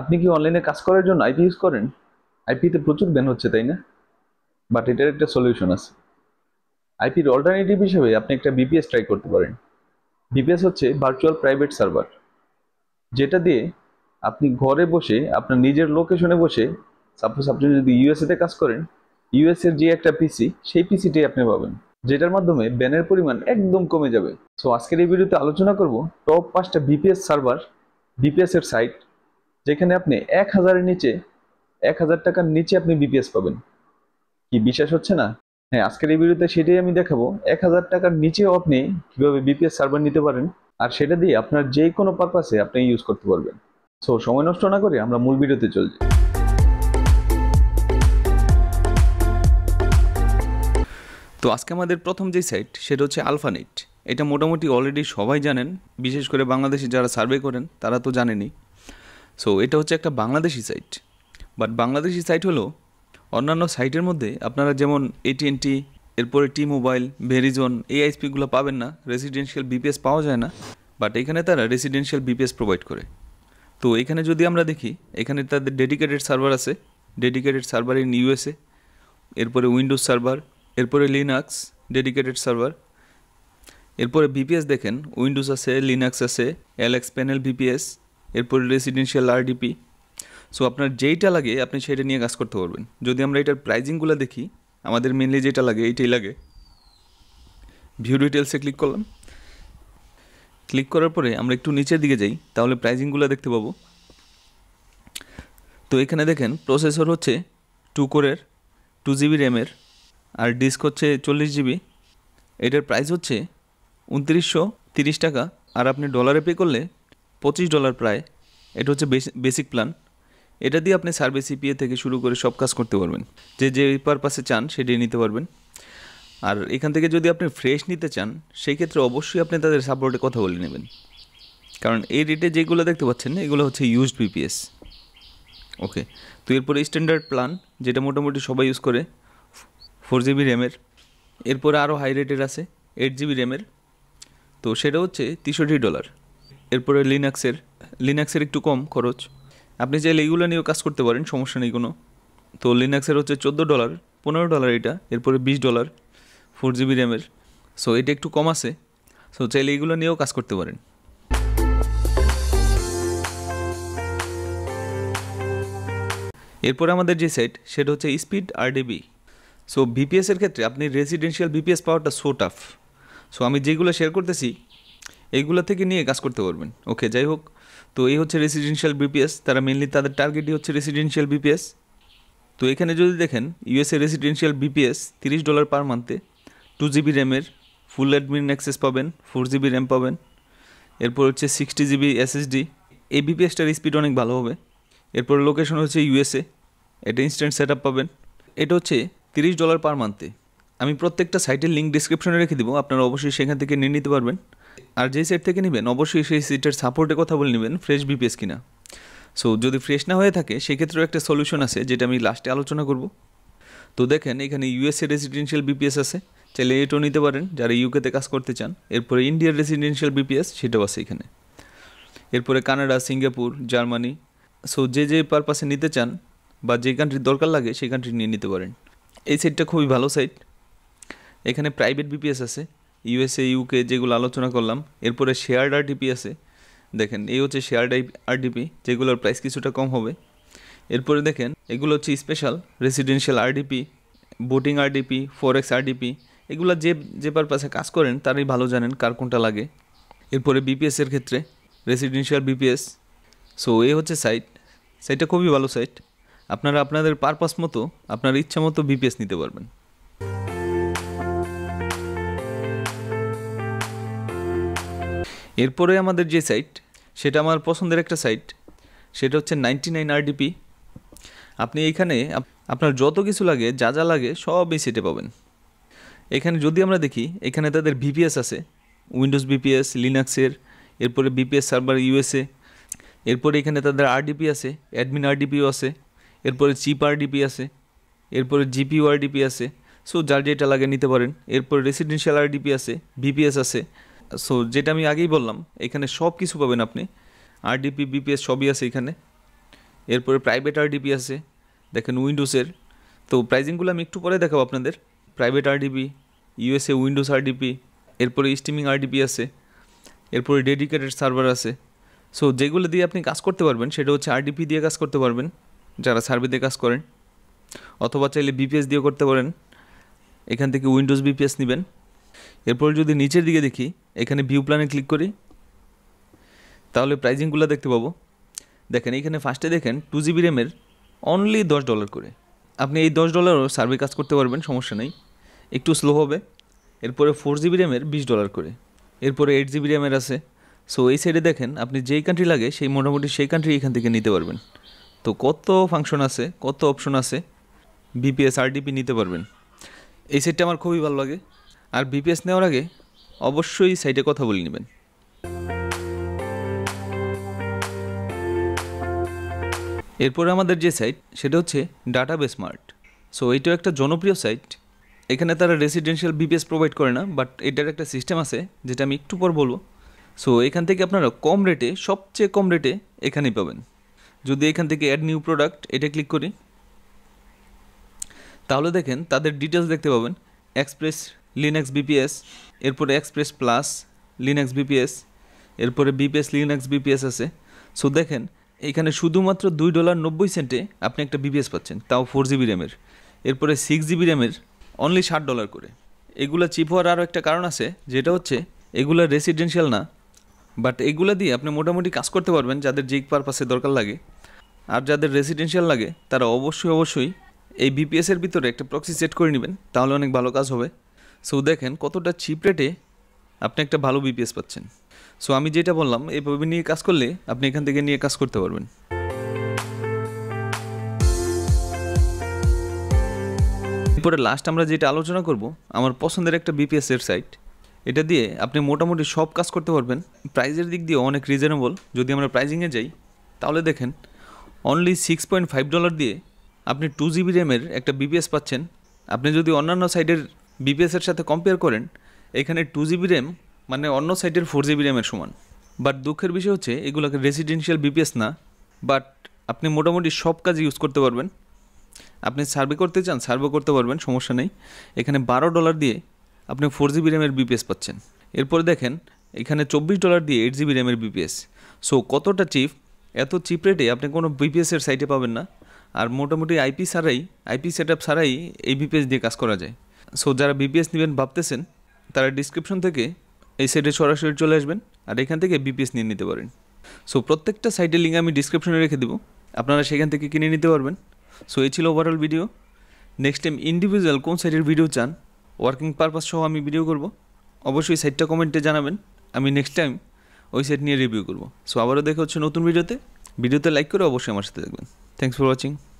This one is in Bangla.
আপনি কি অনলাইনে কাজ করার জন্য আইপি ইউজ করেন আইপিতে প্রচুর ব্যান হচ্ছে তাই না বাট এটার একটা সলিউশন আছে আইপির অল্টারনেটিভ হিসেবে আপনি একটা বিপিএস ট্রাই করতে পারেন বিপিএস হচ্ছে ভার্চুয়াল প্রাইভেট সার্ভার যেটা দিয়ে আপনি ঘরে বসে আপনার নিজের লোকেশনে বসে সাপোজ আপনি যদি ইউএসএতে কাজ করেন ইউএসএর যে একটা পিসি সেই পিসিটি আপনি পাবেন যেটার মাধ্যমে ব্যানের পরিমাণ একদম কমে যাবে সো আজকের এই ভিডিওতে আলোচনা করব টপ পাঁচটা বিপিএস সার্ভার বিপিএস এর সাইট যেখানে আপনি এক হাজারের নিচে এক হাজার টাকার নিচে আপনি বিপিএস পাবেন কি বিশ্বাস হচ্ছে না হ্যাঁ আজকের এই ভিডিওতে সেটাই আমি দেখাবো এক হাজার টাকার নিচেও আপনি কিভাবে বিপিএস সার্ভার নিতে পারেন আর সেটা দিয়ে আপনার যে কোনো পারপাসে আপনি ইউজ করতে পারবেন সো সময় নষ্ট না করে আমরা মূল ভিডিওতে চলছি তো আজকে আমাদের প্রথম যে সাইট সেটা হচ্ছে আলফানেট এটা মোটামুটি অলরেডি সবাই জানেন বিশেষ করে বাংলাদেশে যারা সার্ভে করেন তারা তো জানেনি সো এটা হচ্ছে একটা Bangladeshi site but Bangladeshi site হলো অন্যান্য সাইটের মধ্যে আপনারা যেমন এটিএনটি এরপরে টি মোবাইল ভেরিজন এই পাবেন না রেসিডেন্সিয়াল বিপিএস পাওয়া যায় না বাট এখানে তারা রেসিডেন্সিয়াল বিপিএস প্রোভাইড করে তো এখানে যদি আমরা দেখি এখানে তাদের ডেডিকেটেড সার্ভার আছে ডেডিকেটেড সার্ভার ইন ইউএসএ এরপরে উইন্ডোজ সার্ভার এরপরে লিনাক্স ডেডিকেটেড সার্ভার এরপরে বিপিএস দেখেন উইন্ডোজ আছে লিনাক্স আছে এলএক্স প্যানেল বিপিএস এরপর রেসিডেন্সিয়াল আরডিপি সো আপনার যেইটা লাগে আপনি সেটা নিয়ে কাজ করতে পারবেন যদি আমরা এটার প্রাইজিংগুলো দেখি আমাদের মেনলি যেটা লাগে এইটাই লাগে ভিউ ডিটেলসে ক্লিক করলাম ক্লিক করার পরে আমরা একটু নিচের দিকে যাই তাহলে প্রাইজিংগুলো দেখতে পাবো তো এখানে দেখেন প্রসেসর হচ্ছে টু কোরের টু জিবি র্যামের আর ডিস্ক হচ্ছে চল্লিশ জিবি এটার প্রাইস হচ্ছে উনত্রিশশো তিরিশ টাকা আর আপনি ডলারে পে করলে পঁচিশ ডলার প্রায় এটা হচ্ছে বেসিক প্ল্যান এটা দিয়ে আপনি সার্ভিস ইপিএ থেকে শুরু করে সব কাজ করতে পারবেন যে যে পারপাসে চান সেটি নিতে পারবেন আর এখান থেকে যদি আপনি ফ্রেশ নিতে চান সেই ক্ষেত্রে অবশ্যই আপনি তাদের সাপোর্টে কথা বলে নেবেন কারণ এই রেটে যেগুলো দেখতে পাচ্ছেন এগুলো হচ্ছে ইউজড পিপিএস ওকে তো এরপরে স্ট্যান্ডার্ড প্ল্যান যেটা মোটামুটি সবাই ইউজ করে ফোর জিবি র্যামের এরপরে আরও হাই রেটের আছে এইট জিবি র্যামের তো সেটা হচ্ছে তেষট্টি ডলার এরপরে লিনাক্সের লিনাক্সের একটু কম খরচ আপনি চাইলে এইগুলো নিয়েও কাজ করতে পারেন সমস্যা নেই কোনো তো লিনাক্সের হচ্ছে চোদ্দো ডলার পনেরো ডলার এটা এরপরে বিশ ডলার ফোর জিবি র্যামের সো এটা একটু কম আছে সো চাইলে এইগুলো নিয়েও কাজ করতে পারেন এরপরে আমাদের যে সেট সেটা হচ্ছে স্পিড আরডিবি সো ভিপিএসের ক্ষেত্রে আপনি রেসিডেন্সিয়াল ভিপিএস পাওয়ারটা সো টাফ সো আমি যেগুলো শেয়ার করতেছি এইগুলো থেকে নিয়ে কাজ করতে পারবেন ওকে যাই হোক তো এই হচ্ছে রেসিডেন্সিয়াল বিপিএস তারা মেনলি তাদের টার্গেটই হচ্ছে রেসিডেন্সিয়াল বিপিএস তো এখানে যদি দেখেন ইউএসএ রেসিডেন্সিয়াল বিপিএস তিরিশ ডলার পার মান্থে টু জিবি র্যামের ফুল অ্যাডমিন অ্যাক্সেস পাবেন ফোর জিবি র্যাম পাবেন এরপর হচ্ছে সিক্সটি জিবি এসএসডি এই বিপিএসটার স্পিড অনেক ভালো হবে এরপর লোকেশন হচ্ছে ইউএসএ এটা ইনস্ট্যান্ট সেট পাবেন এটা হচ্ছে তিরিশ ডলার পার মান্থে আমি প্রত্যেকটা সাইটের লিঙ্ক ডিসক্রিপশনে রেখে দেবো আপনারা অবশ্যই সেখান থেকে নিয়ে নিতে পারবেন আর যেই সেট থেকে নেবেন অবশ্যই সেই সেটের সাপোর্টে কথা বলে নেবেন ফ্রেশ বিপিএস কিনা সো যদি ফ্রেশ না হয়ে থাকে সেক্ষেত্রেও একটা সলিউশন আছে যেটা আমি লাস্টে আলোচনা করব তো দেখেন এখানে ইউএসএ রেসিডেন্সিয়াল বিপিএস আছে চাইলে এটাও নিতে পারেন যারা ইউকেতে কাজ করতে চান এরপরে ইন্ডিয়ার রেসিডেন্সিয়াল বিপিএস সেটাও আছে এখানে এরপরে কানাডা সিঙ্গাপুর জার্মানি সো যে যে পারপাসে নিতে চান বা যে কান্ট্রির দরকার লাগে সেই কান্ট্রি নিয়ে নিতে পারেন এই সাইটটা খুবই ভালো সাইট এখানে প্রাইভেট বিপিএস আছে ইউএসএ ইউকে যেগুলো আলোচনা করলাম এরপরে শেয়ার্ড আরডিপি আছে দেখেন এই হচ্ছে শেয়ার্ড আরডিপি যেগুলোর প্রাইস কিছুটা কম হবে এরপরে দেখেন এগুলো হচ্ছে special residential RDP botting RDP forex RDP এগুলো যে যে পারপাসে কাজ করেন তারাই ভালো জানেন কার কোনটা লাগে এরপরে বিপিএসের ক্ষেত্রে রেসিডেন্সিয়াল বিপিএস সো এ হচ্ছে সাইট সাইটটা খুবই ভালো সাইট আপনারা আপনাদের পারপাস মতো আপনার ইচ্ছা মতো বিপিএস নিতে পারবেন এরপরে আমাদের যে সাইট সেটা আমার পছন্দের একটা সাইট সেটা হচ্ছে নাইনটি নাইন আরডিপি আপনি এখানে আপনার যত কিছু লাগে যা যা লাগে সবই সেটে পাবেন এখানে যদি আমরা দেখি এখানে তাদের ভিপিএস আছে উইন্ডোজ বিপিএস লিনাক্সের এরপরে বিপিএস সার্ভার ইউএসএ এরপরে এখানে তাদের আরডিপি আছে অ্যাডমিন আরডিপিও আছে এরপরে চিপ আরডিপি আছে এরপরে জিপিও আরডিপি আছে সো যার যেটা লাগে নিতে পারেন এরপর রেসিডেন্সিয়াল আরডিপি আছে বিপিএস আছে সো যেটা আমি আগেই বললাম এখানে সব কিছু পাবেন আপনি আরডিপি বিপিএস সবই আছে এখানে এরপরে প্রাইভেট আরডিপি আছে দেখেন উইন্ডোজের তো প্রাইজিংগুলো আমি একটু পরে দেখাবো আপনাদের private RDP USA Windows RDP এরপরে স্ট্রিমিং আরডিপি আছে এরপরে ডেডিকেটেড সার্ভার আছে সো যেগুলো দিয়ে আপনি কাজ করতে পারবেন সেটা হচ্ছে আরডিপি দিয়ে কাজ করতে পারবেন যারা সার্ভে দিয়ে কাজ করেন অথবা চাইলে বিপিএস দিয়েও করতে পারেন এখান থেকে উইন্ডোজ বিপিএস নেবেন এরপর যদি নিচের দিকে দেখি এখানে ভিউ প্ল্যানে ক্লিক করি তাহলে প্রাইজিংগুলো দেখতে পাবো দেখেন এইখানে ফার্স্টে দেখেন টু জিবি র্যামের অনলি দশ ডলার করে আপনি এই দশ ডলারও সার্ভে কাজ করতে পারবেন সমস্যা নেই একটু স্লো হবে এরপরে ফোর জিবি র্যামের বিশ ডলার করে এরপরে এইট জিবি র্যামের আছে সো এই সাইডে দেখেন আপনি যেই কান্ট্রি লাগে সেই মোটামুটি সেই কান্ট্রি এখান থেকে নিতে পারবেন তো কত ফাংশন আছে কত অপশন আছে বিপিএস আরডিপি নিতে পারবেন এই সেটটা আমার খুবই ভালো লাগে আর বিপিএস নেওয়ার আগে অবশ্যই সাইটে কথা বলে নেবেন এরপরে আমাদের যে সাইট সেটা হচ্ছে বেস মার্ট সো এইটাও একটা জনপ্রিয় সাইট এখানে তারা রেসিডেন্সিয়াল বিপিএস প্রোভাইড করে না বাট এটার একটা সিস্টেম আছে যেটা আমি একটু পর বলবো সো এখান থেকে আপনারা কম রেটে সবচেয়ে কম রেটে এখানেই পাবেন যদি এখান থেকে অ্যাড নিউ প্রোডাক্ট এটা ক্লিক করি তাহলে দেখেন তাদের ডিটেলস দেখতে পাবেন এক্সপ্রেস লিনাক্স বিপিএস এরপরে এক্সপ্রেস প্লাস লিনাক্স বিপিএস এরপরে বিপিএস লিনাক্স বিপিএস আছে সো দেখেন এখানে শুধুমাত্র দুই ডলার নব্বই সেন্টে আপনি একটা বিপিএস পাচ্ছেন তাও ফোর জিবি র্যামের এরপরে সিক্স জিবি র্যামের অনলি ষাট ডলার করে এগুলো চিপ হওয়ার আরও একটা কারণ আছে যেটা হচ্ছে এগুলো রেসিডেন্সিয়াল না বাট এগুলো দিয়ে আপনি মোটামুটি কাজ করতে পারবেন যাদের জিগ পারপাসে দরকার লাগে আর যাদের রেসিডেন্সিয়াল লাগে তারা অবশ্যই অবশ্যই এই বিপিএসের ভিতরে একটা প্রক্সি সেট করে নেবেন তাহলে অনেক ভালো কাজ হবে সো দেখেন কতটা চিপ রেটে আপনি একটা ভালো বিপিএস পাচ্ছেন সো আমি যেটা বললাম এইভাবে নিয়ে কাজ করলে আপনি এখান থেকে নিয়ে কাজ করতে পারবেন এরপরে লাস্ট আমরা যেটা আলোচনা করব আমার পছন্দের একটা বিপিএস ওয়েবসাইট এটা দিয়ে আপনি মোটামুটি সব কাজ করতে পারবেন প্রাইজের দিক দিয়ে অনেক রিজনেবল যদি আমরা প্রাইজিংয়ে যাই তাহলে দেখেন only six point five dollar দিয়ে আপনি টু জিবি র্যামের একটা বিপিএস পাচ্ছেন আপনি যদি অন্যান্য সাইডের বিপিএসের সাথে কম্পেয়ার করেন এখানে টু জিবি র্যাম মানে অন্য সাইটের ফোর জিবি র্যামের সমান বাট দুঃখের বিষয় হচ্ছে এগুলোকে রেসিডেন্সিয়াল বিপিএস না বাট আপনি মোটামুটি সব কাজই ইউজ করতে পারবেন আপনি সার্ভে করতে চান সার্ভে করতে পারবেন সমস্যা নেই এখানে বারো ডলার দিয়ে আপনি ফোর জিবি র্যামের বিপিএস পাচ্ছেন এরপরে দেখেন এখানে চব্বিশ ডলার দিয়ে এইট জিবি র্যামের বিপিএস সো কতটা চিপ এত চিপ রেটে আপনি কোনো বিপিএসের সাইটে পাবেন না আর মোটামুটি আইপি সারাই আইপি সেট আপ ছাড়াই এই বিপিএস দিয়ে কাজ করা যায় সো যারা বিপিএস নেবেন ভাবতেছেন তারা ডিসক্রিপশন থেকে এই সাইটে সরাসরি চলে আসবেন আর এখান থেকে বিপিএস নিয়ে নিতে পারেন সো প্রত্যেকটা সাইটের লিঙ্ক আমি ডিসক্রিপশনে রেখে দেবো আপনারা সেখান থেকে কিনে নিতে পারবেন সো এই ছিল overall video next time individual কোন সাইটের ভিডিও চান ওয়ার্কিং পারপাস সহ আমি ভিডিও করব অবশ্যই সাইটটা কমেন্টে জানাবেন আমি নেক্সট টাইম ওই সাইট নিয়ে রিভিউ করব সো আবারও দেখা হচ্ছে নতুন ভিডিওতে ভিডিওতে লাইক করে অবশ্যই আমার সাথে দেখবেন থ্যাংকস ফর ওয়াচিং